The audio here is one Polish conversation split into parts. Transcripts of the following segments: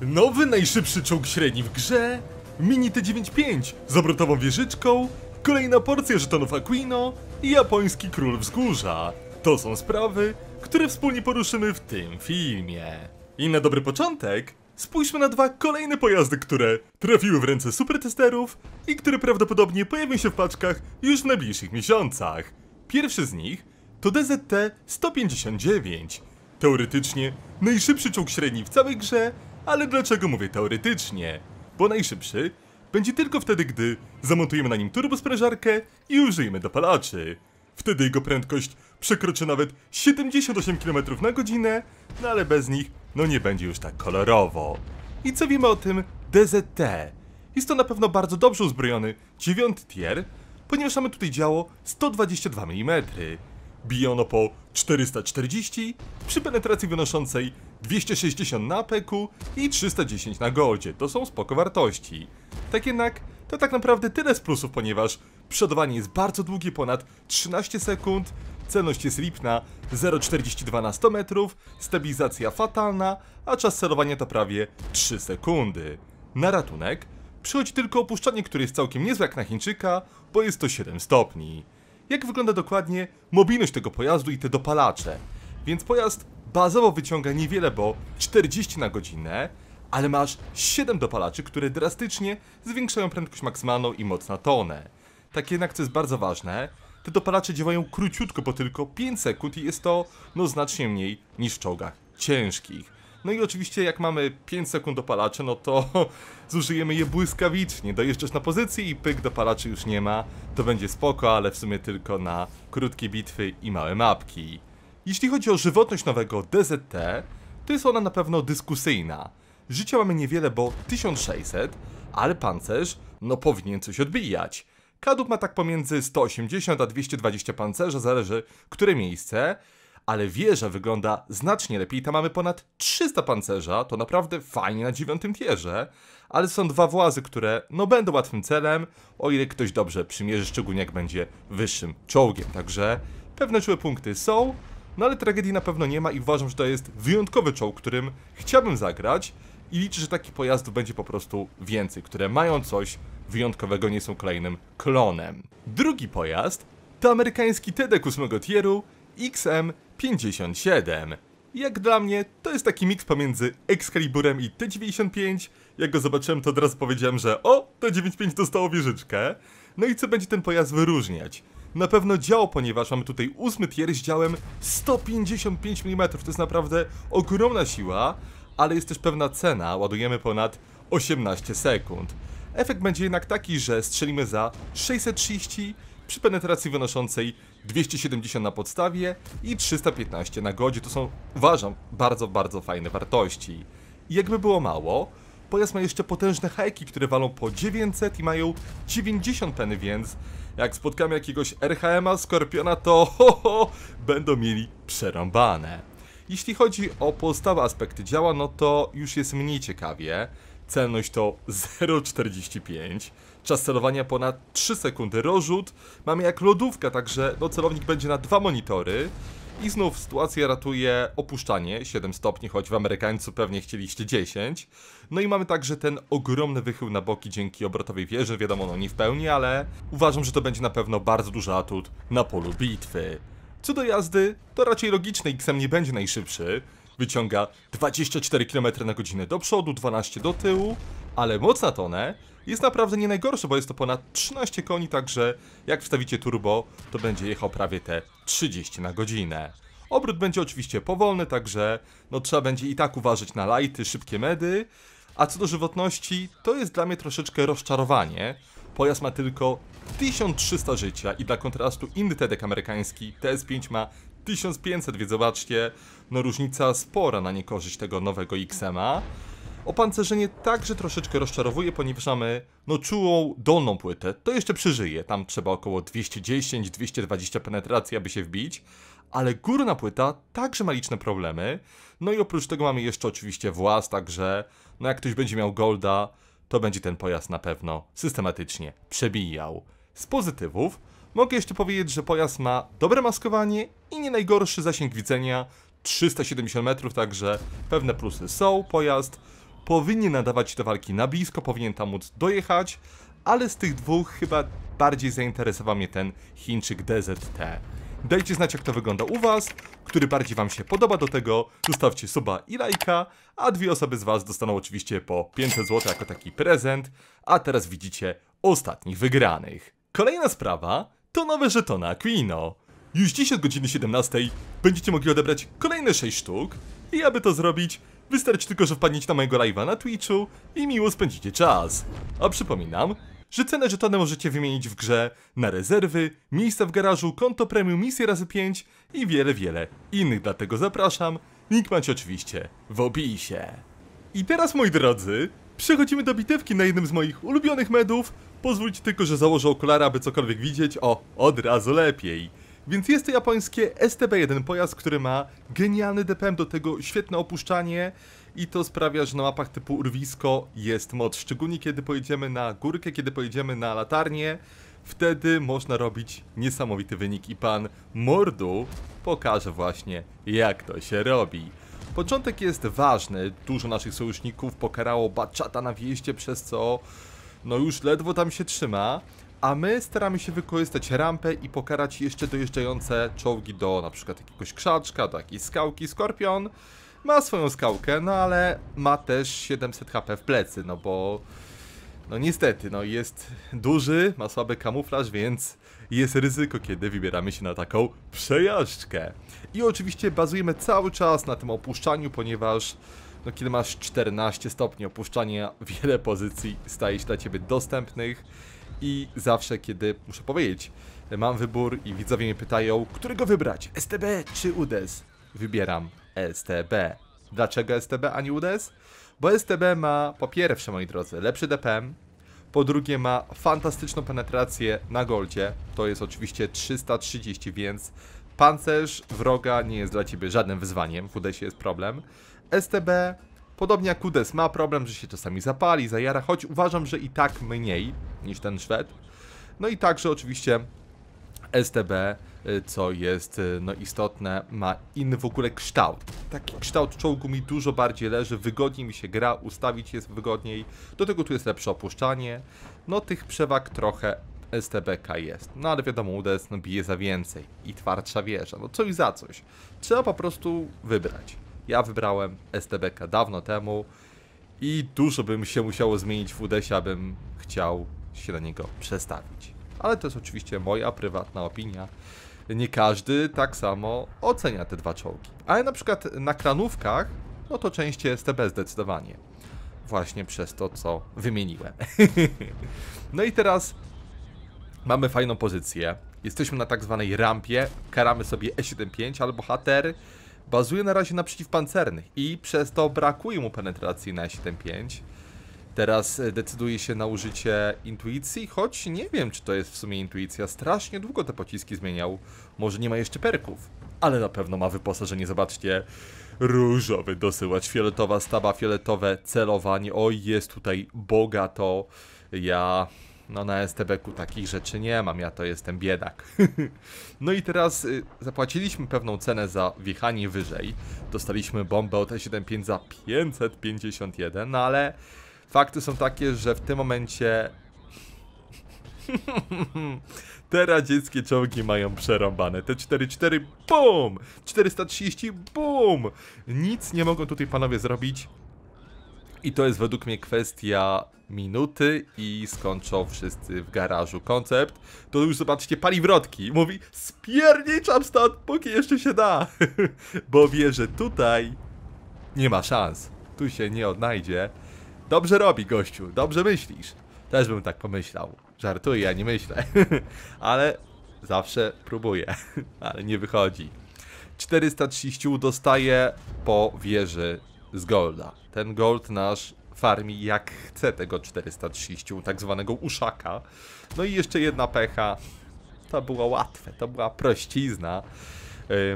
Nowy najszybszy czołg średni w grze Mini T95 z obrotową wieżyczką Kolejna porcja żetonów Aquino I japoński król wzgórza To są sprawy, które wspólnie poruszymy w tym filmie I na dobry początek Spójrzmy na dwa kolejne pojazdy, które trafiły w ręce supertesterów i które prawdopodobnie pojawią się w paczkach już w najbliższych miesiącach. Pierwszy z nich to DZT-159. Teoretycznie najszybszy czołg średni w całej grze ale dlaczego mówię teoretycznie? Bo najszybszy będzie tylko wtedy, gdy zamontujemy na nim turbosprężarkę i użyjemy dopalaczy. Wtedy jego prędkość przekroczy nawet 78 km na godzinę, no ale bez nich no nie będzie już tak kolorowo. I co wiemy o tym DZT? Jest to na pewno bardzo dobrze uzbrojony 9 tier, ponieważ mamy tutaj działo 122 mm. Bije ono po 440 przy penetracji wynoszącej 260 na peku i 310 na goldzie. To są spoko wartości. Tak jednak, to tak naprawdę tyle z plusów, ponieważ przodowanie jest bardzo długie, ponad 13 sekund, celność jest lipna 0,42 na 100 metrów, stabilizacja fatalna, a czas celowania to prawie 3 sekundy. Na ratunek przychodzi tylko opuszczanie, które jest całkiem niezłe jak na Chińczyka, bo jest to 7 stopni. Jak wygląda dokładnie mobilność tego pojazdu i te dopalacze? Więc pojazd bazowo wyciąga niewiele, bo 40 na godzinę, ale masz 7 dopalaczy, które drastycznie zwiększają prędkość maksymalną i moc na tonę. Tak jednak, co jest bardzo ważne, te dopalacze działają króciutko, bo tylko 5 sekund i jest to no znacznie mniej niż w czołgach ciężkich. No i oczywiście jak mamy 5 sekund dopalacze, no to zużyjemy je błyskawicznie. Dojeżdżasz na pozycji i pyk, dopalaczy już nie ma. To będzie spoko, ale w sumie tylko na krótkie bitwy i małe mapki. Jeśli chodzi o żywotność nowego DZT, to jest ona na pewno dyskusyjna. Życia mamy niewiele, bo 1600, ale pancerz, no powinien coś odbijać. Kadłub ma tak pomiędzy 180 a 220 pancerza, zależy które miejsce, ale wieża wygląda znacznie lepiej. Tam mamy ponad 300 pancerza, to naprawdę fajnie na dziewiątym tierze, ale są dwa włazy, które no będą łatwym celem, o ile ktoś dobrze przymierzy, szczególnie jak będzie wyższym czołgiem. Także pewne czułe punkty są, no ale tragedii na pewno nie ma i uważam, że to jest wyjątkowy czołg, którym chciałbym zagrać i liczę, że takich pojazdów będzie po prostu więcej, które mają coś wyjątkowego, nie są kolejnym klonem. Drugi pojazd to amerykański TEDek 8 tieru XM57. Jak dla mnie, to jest taki miks pomiędzy Excaliburem i T95. Jak go zobaczyłem, to od razu powiedziałem, że o, T95 dostało wieżyczkę. No i co będzie ten pojazd wyróżniać? na pewno dział, ponieważ mamy tutaj ósmy tier z działem 155 mm, to jest naprawdę ogromna siła, ale jest też pewna cena, ładujemy ponad 18 sekund. Efekt będzie jednak taki, że strzelimy za 630 przy penetracji wynoszącej 270 na podstawie i 315 na godzie. To są, uważam, bardzo, bardzo fajne wartości. I jakby było mało, pojazd ma jeszcze potężne hajki, które walą po 900 i mają 90 penny, więc jak spotkamy jakiegoś RHM-a, Skorpiona, to ho, ho, będą mieli przerąbane. Jeśli chodzi o pozostałe aspekty działa, no to już jest mniej ciekawie. Celność to 0,45, czas celowania ponad 3 sekundy, rozrzut mamy jak lodówka, także no celownik będzie na dwa monitory. I znów sytuację ratuje opuszczanie 7 stopni, choć w Amerykańcu pewnie chcieliście 10. No i mamy także ten ogromny wychył na boki dzięki obrotowej wieży, wiadomo no nie w pełni, ale uważam, że to będzie na pewno bardzo duży atut na polu bitwy. Co do jazdy, to raczej logiczne, XM nie będzie najszybszy. Wyciąga 24 km na godzinę do przodu, 12 do tyłu, ale moc na tonę jest naprawdę nie najgorszy, bo jest to ponad 13 koni, także jak wstawicie turbo, to będzie jechał prawie te 30 na godzinę. Obrót będzie oczywiście powolny, także no trzeba będzie i tak uważać na lighty, szybkie medy. A co do żywotności, to jest dla mnie troszeczkę rozczarowanie. Pojazd ma tylko 1300 życia i dla kontrastu inny TDK amerykański TS5 ma 1500, więc zobaczcie, no różnica spora na niekorzyść tego nowego XMA. Opancerzenie także troszeczkę rozczarowuje, ponieważ mamy no czułą dolną płytę. To jeszcze przeżyje, tam trzeba około 210-220 penetracji, aby się wbić. Ale górna płyta także ma liczne problemy. No i oprócz tego mamy jeszcze oczywiście włas, także no jak ktoś będzie miał Golda, to będzie ten pojazd na pewno systematycznie przebijał. Z pozytywów mogę jeszcze powiedzieć, że pojazd ma dobre maskowanie i nie najgorszy zasięg widzenia 370 metrów, także pewne plusy są. Pojazd powinien nadawać się do walki na blisko, powinien tam móc dojechać, ale z tych dwóch chyba bardziej zainteresował mnie ten Chińczyk DZT. Dajcie znać jak to wygląda u was, który bardziej wam się podoba do tego, zostawcie suba i lajka, a dwie osoby z was dostaną oczywiście po 500 zł jako taki prezent, a teraz widzicie ostatnich wygranych. Kolejna sprawa to nowe żetony Aquino. Już dziś od godziny 17 będziecie mogli odebrać kolejne 6 sztuk i aby to zrobić Wystarczy tylko, że wpadniecie na mojego live'a na Twitchu i miło spędzicie czas. A przypominam, że cenę żetony możecie wymienić w grze na rezerwy, miejsca w garażu, konto premium, misje razy 5 i wiele, wiele innych, dlatego zapraszam. Link macie oczywiście w opisie. I teraz moi drodzy, przechodzimy do bitewki na jednym z moich ulubionych medów. Pozwólcie tylko, że założę okulary, aby cokolwiek widzieć. O, od razu lepiej. Więc jest to japońskie STB1, pojazd, który ma genialny DPM, do tego świetne opuszczanie i to sprawia, że na mapach typu urwisko jest moc. Szczególnie kiedy pojedziemy na górkę, kiedy pojedziemy na latarnię, wtedy można robić niesamowity wynik i pan Mordu pokaże właśnie jak to się robi. Początek jest ważny, dużo naszych sojuszników pokarało baczata na wieście, przez co no już ledwo tam się trzyma a my staramy się wykorzystać rampę i pokarać jeszcze dojeżdżające czołgi do na przykład jakiegoś krzaczka, do jakiejś skałki. Skorpion ma swoją skałkę, no ale ma też 700 HP w plecy, no bo... No niestety, no jest duży, ma słaby kamuflaż, więc jest ryzyko, kiedy wybieramy się na taką przejażdżkę. I oczywiście bazujemy cały czas na tym opuszczaniu, ponieważ no kiedy masz 14 stopni opuszczania, wiele pozycji staje się dla Ciebie dostępnych i zawsze, kiedy muszę powiedzieć, mam wybór i widzowie mnie pytają, którego wybrać, STB czy UDES Wybieram STB. Dlaczego STB, a nie UDES? Bo STB ma, po pierwsze, moi drodzy, lepszy DPM, po drugie ma fantastyczną penetrację na goldzie, to jest oczywiście 330, więc pancerz wroga nie jest dla Ciebie żadnym wyzwaniem, w UDESie jest problem. STB Podobnie jak Kudes ma problem, że się czasami zapali, zajara, choć uważam, że i tak mniej niż ten Szwed. No i także oczywiście STB, y, co jest y, no, istotne, ma inny w ogóle kształt. Taki kształt czołgu mi dużo bardziej leży, wygodniej mi się gra, ustawić jest wygodniej. Do tego tu jest lepsze opuszczanie. No tych przewag trochę STBK jest. No ale wiadomo, UDS no, bije za więcej i twardsza wieża. No co i za coś. Trzeba po prostu wybrać. Ja wybrałem STBK dawno temu i dużo bym się musiało zmienić w UDESie, abym chciał się na niego przestawić. Ale to jest oczywiście moja prywatna opinia. Nie każdy tak samo ocenia te dwa czołgi. Ale na przykład na kranówkach, no to częściej STB zdecydowanie. Właśnie przez to, co wymieniłem. no i teraz mamy fajną pozycję. Jesteśmy na tak zwanej rampie, karamy sobie E75 albo HTR Bazuje na razie na przeciwpancernych i przez to brakuje mu penetracji na 75 Teraz e, decyduje się na użycie intuicji, choć nie wiem, czy to jest w sumie intuicja. Strasznie długo te pociski zmieniał. Może nie ma jeszcze perków, ale na pewno ma wyposażenie. Zobaczcie, różowy dosyłać, fioletowa staba, fioletowe celowanie. Oj, jest tutaj bogato. Ja no na STBQ takich rzeczy nie mam, ja to jestem biedak. no i teraz y, zapłaciliśmy pewną cenę za wjechanie wyżej. Dostaliśmy bombę od 75 za 551, no ale fakty są takie, że w tym momencie... Te radzieckie czołgi mają przerąbane. Te 4-4, BUM! 430, BUM! Nic nie mogą tutaj panowie zrobić. I to jest według mnie kwestia minuty i skończą wszyscy w garażu koncept. To już zobaczcie, pali wrotki. Mówi, spierniczam stąd, póki jeszcze się da. Bo wie, że tutaj nie ma szans. Tu się nie odnajdzie. Dobrze robi, gościu, dobrze myślisz. Też bym tak pomyślał. Żartuję, ja nie myślę. Ale zawsze próbuję. Ale nie wychodzi. 430 dostaje po wieży z golda. Ten gold nasz farmi jak chce tego 430, tak zwanego uszaka. No i jeszcze jedna pecha. To była łatwe, to była prościzna.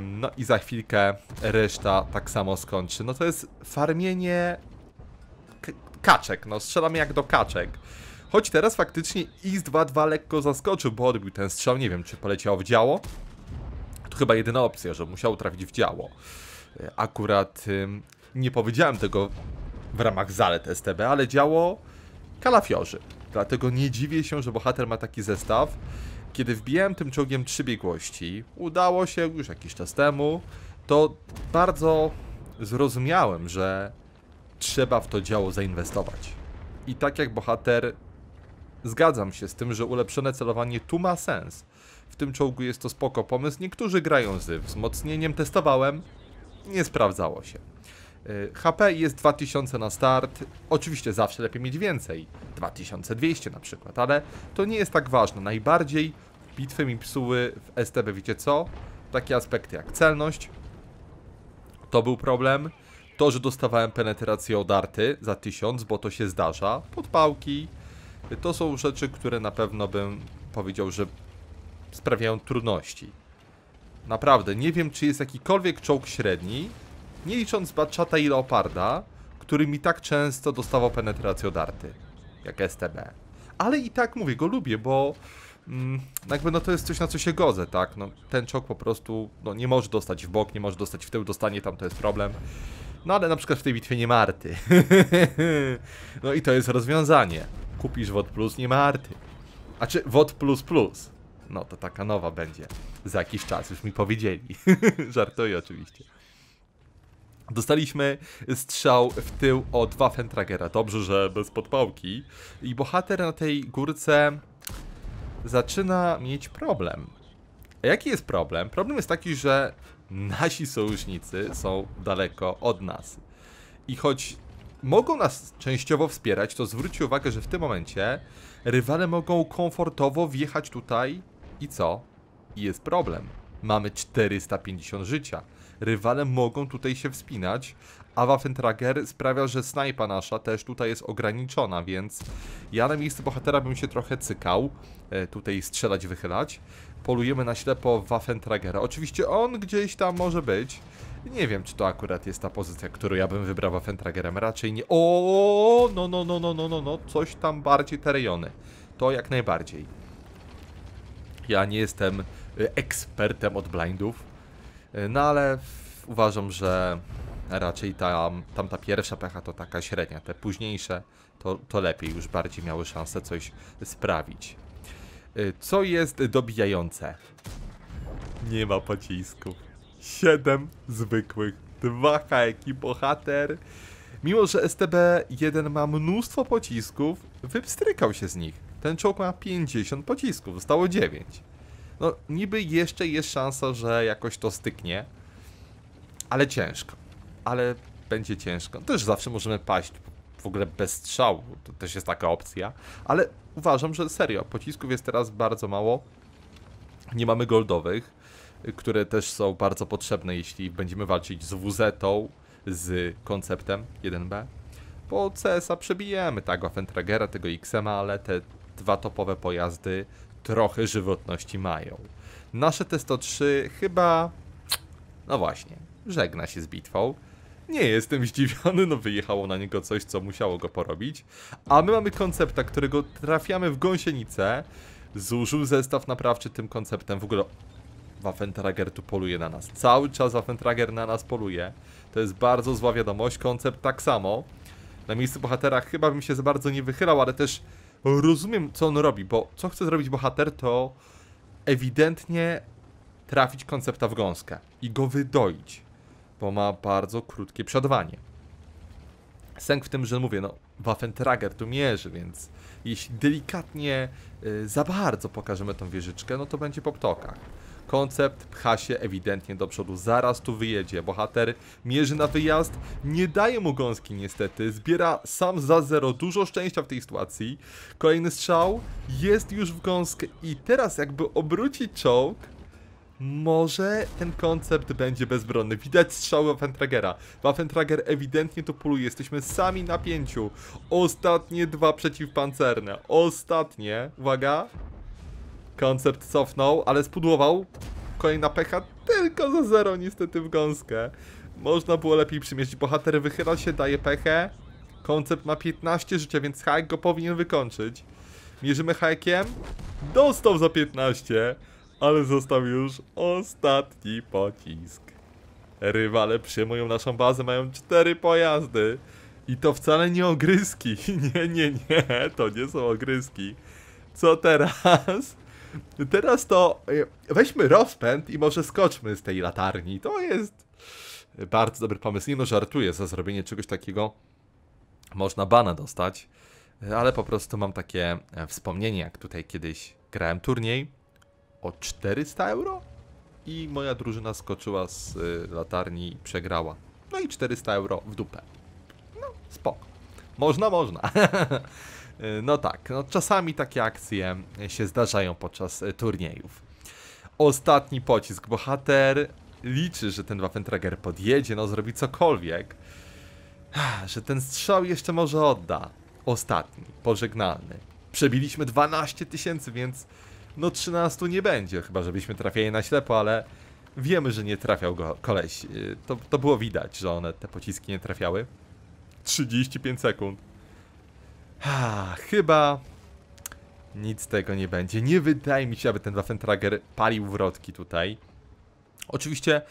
No i za chwilkę reszta tak samo skończy. No to jest farmienie kaczek, no strzelamy jak do kaczek. Choć teraz faktycznie IS-2-2 lekko zaskoczył, bo odbił ten strzał, nie wiem czy poleciał w działo. To chyba jedyna opcja, że musiał trafić w działo. E, akurat nie powiedziałem tego w ramach zalet STB, ale działo kalafiorzy. Dlatego nie dziwię się, że bohater ma taki zestaw. Kiedy wbijałem tym czołgiem trzy biegłości, udało się już jakiś czas temu, to bardzo zrozumiałem, że trzeba w to działo zainwestować. I tak jak bohater, zgadzam się z tym, że ulepszone celowanie tu ma sens. W tym czołgu jest to spoko pomysł, niektórzy grają z wzmocnieniem, testowałem, nie sprawdzało się. Y, HP jest 2000 na start. Oczywiście zawsze lepiej mieć więcej, 2200 na przykład, ale to nie jest tak ważne. Najbardziej bitwy mi psuły w STB, wiecie co? Takie aspekty jak celność, to był problem. To, że dostawałem penetrację od arty za 1000, bo to się zdarza, podpałki, to są rzeczy, które na pewno bym powiedział, że sprawiają trudności. Naprawdę, nie wiem, czy jest jakikolwiek czołg średni, nie licząc Batchata i Leoparda, który mi tak często dostawał penetrację Arty, jak STB. Ale i tak, mówię, go lubię, bo mm, no jakby no to jest coś, na co się godzę, tak? No, ten czok po prostu no, nie może dostać w bok, nie może dostać w tył, dostanie tam, to jest problem. No ale na przykład w tej bitwie nie Marty. no i to jest rozwiązanie. Kupisz WOD Plus, nie Marty. A czy WOD Plus Plus? No to taka nowa będzie. Za jakiś czas, już mi powiedzieli. Żartuję oczywiście. Dostaliśmy strzał w tył od Waffentragera. Dobrze, że bez podpałki. I bohater na tej górce zaczyna mieć problem. A jaki jest problem? Problem jest taki, że nasi sojusznicy są daleko od nas. I choć mogą nas częściowo wspierać, to zwróćcie uwagę, że w tym momencie rywale mogą komfortowo wjechać tutaj i co? I jest problem. Mamy 450 życia rywale mogą tutaj się wspinać. A Waffentrager sprawia, że snajpa nasza też tutaj jest ograniczona, więc ja na miejscu bohatera bym się trochę cykał. E, tutaj strzelać, wychylać. Polujemy na ślepo Waffentragera. Oczywiście on gdzieś tam może być. Nie wiem, czy to akurat jest ta pozycja, którą ja bym wybrał Waffentragerem. Raczej nie... O, no, no, no, no, no, no, no. Coś tam bardziej te rejony. To jak najbardziej. Ja nie jestem e, ekspertem od blindów. E, no ale uważam, że raczej tam, tamta pierwsza pecha to taka średnia. Te późniejsze to, to lepiej, już bardziej miały szansę coś sprawić. E, co jest dobijające? Nie ma pocisków. Siedem zwykłych. 2 heki bohater. Mimo, że STB-1 ma mnóstwo pocisków, wypstrykał się z nich. Ten czołg ma 50 pocisków, zostało 9 no niby jeszcze jest szansa, że jakoś to styknie, ale ciężko, ale będzie ciężko. Też zawsze możemy paść w ogóle bez strzału, to też jest taka opcja, ale uważam, że serio, pocisków jest teraz bardzo mało, nie mamy goldowych, y, które też są bardzo potrzebne, jeśli będziemy walczyć z wz z konceptem 1B. Bo CS-a przebijemy, tak, Offentragera, tego XM-a, ale te dwa topowe pojazdy trochę żywotności mają. Nasze T103 chyba... No właśnie, żegna się z bitwą. Nie jestem zdziwiony, no wyjechało na niego coś, co musiało go porobić. A my mamy koncepta, którego trafiamy w gąsienicę. Zużył zestaw naprawczy tym konceptem. W ogóle Waffentrager tu poluje na nas. Cały czas Waffentrager na nas poluje. To jest bardzo zła wiadomość. Koncept tak samo. Na miejscu bohatera chyba bym się za bardzo nie wychylał, ale też rozumiem, co on robi, bo co chce zrobić bohater, to ewidentnie trafić koncepta w gąskę i go wydoić, bo ma bardzo krótkie przodowanie. Sęk w tym, że mówię, no, Waffentrager tu mierzy, więc jeśli delikatnie y, za bardzo pokażemy tą wieżyczkę, no to będzie po ptokach. Koncept pcha się ewidentnie do przodu, zaraz tu wyjedzie. Bohater mierzy na wyjazd, nie daje mu gąski niestety, zbiera sam za zero, dużo szczęścia w tej sytuacji. Kolejny strzał, jest już w gąskę i teraz jakby obrócić czołg, może ten koncept będzie bezbronny. Widać strzały Waffentragera. Waffentrager ewidentnie to poluje. Jesteśmy sami na pięciu. Ostatnie dwa przeciwpancerne. Ostatnie. Uwaga. Koncert cofnął, ale spudłował. Kolejna pecha tylko za zero niestety w gąskę. Można było lepiej przymierzyć. Bohater wychyla się, daje pechę. Koncept ma 15 życia, więc hajk go powinien wykończyć. Mierzymy hajkiem. Dostał za 15, ale został już ostatni pocisk. Rywale przyjmują naszą bazę, mają 4 pojazdy. I to wcale nie ogryski. Nie, nie, nie, to nie są ogryski. Co teraz? Teraz to e, weźmy rozpęd i może skoczmy z tej latarni. To jest bardzo dobry pomysł. Nie no, żartuję, za zrobienie czegoś takiego można bana dostać. Ale po prostu mam takie e, wspomnienie, jak tutaj kiedyś grałem turniej o 400 euro i moja drużyna skoczyła z e, latarni i przegrała. No i 400 euro w dupę. No, spoko. Można, można. E, no tak, no czasami takie akcje e, się zdarzają podczas e, turniejów. Ostatni pocisk. Bohater liczy, że ten Waffentrager podjedzie, no zrobi cokolwiek. Że ten strzał jeszcze może odda. Ostatni, pożegnalny. Przebiliśmy 12 tysięcy, więc no 13 nie będzie, chyba żebyśmy trafiali na ślepo, ale wiemy, że nie trafiał go koleś. To, to było widać, że one te pociski nie trafiały. 35 sekund. Ha, chyba nic z tego nie będzie. Nie wydaje mi się, aby ten Waffentrager palił wrotki tutaj. Oczywiście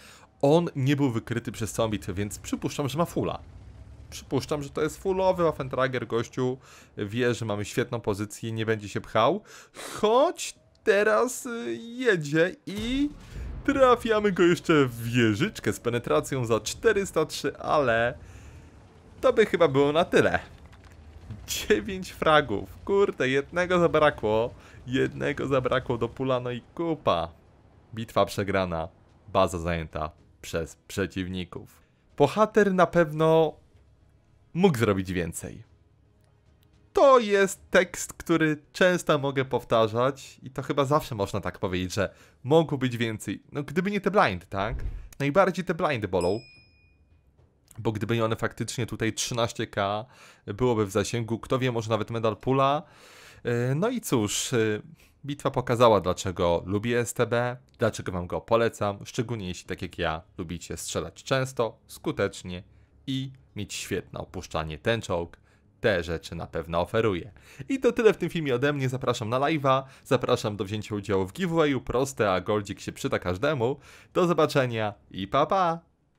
on nie był wykryty przez całą bitwę, więc przypuszczam, że ma fula. Przypuszczam, że to jest fullowy Waffentrager, gościu wie, że mamy świetną pozycję, nie będzie się pchał. Choć teraz y, jedzie i trafiamy go jeszcze w wieżyczkę z penetracją za 403, ale to by chyba było na tyle. 9 fragów. Kurde, jednego zabrakło. Jednego zabrakło do pula, no i kupa. Bitwa przegrana. Baza zajęta przez przeciwników. Bohater na pewno mógł zrobić więcej. To jest tekst, który często mogę powtarzać i to chyba zawsze można tak powiedzieć, że mogło być więcej. No gdyby nie te blind, tak? Najbardziej te blind bolą bo gdyby one faktycznie tutaj 13K byłoby w zasięgu, kto wie, może nawet medal pula. E, no i cóż, e, bitwa pokazała, dlaczego lubię STB, dlaczego Wam go polecam, szczególnie jeśli tak jak ja lubicie strzelać często, skutecznie i mieć świetne opuszczanie ten czołg. Te rzeczy na pewno oferuje. I to tyle w tym filmie ode mnie. Zapraszam na live'a, zapraszam do wzięcia udziału w giveawayu. Proste, a goldzik się przyda każdemu. Do zobaczenia i pa pa!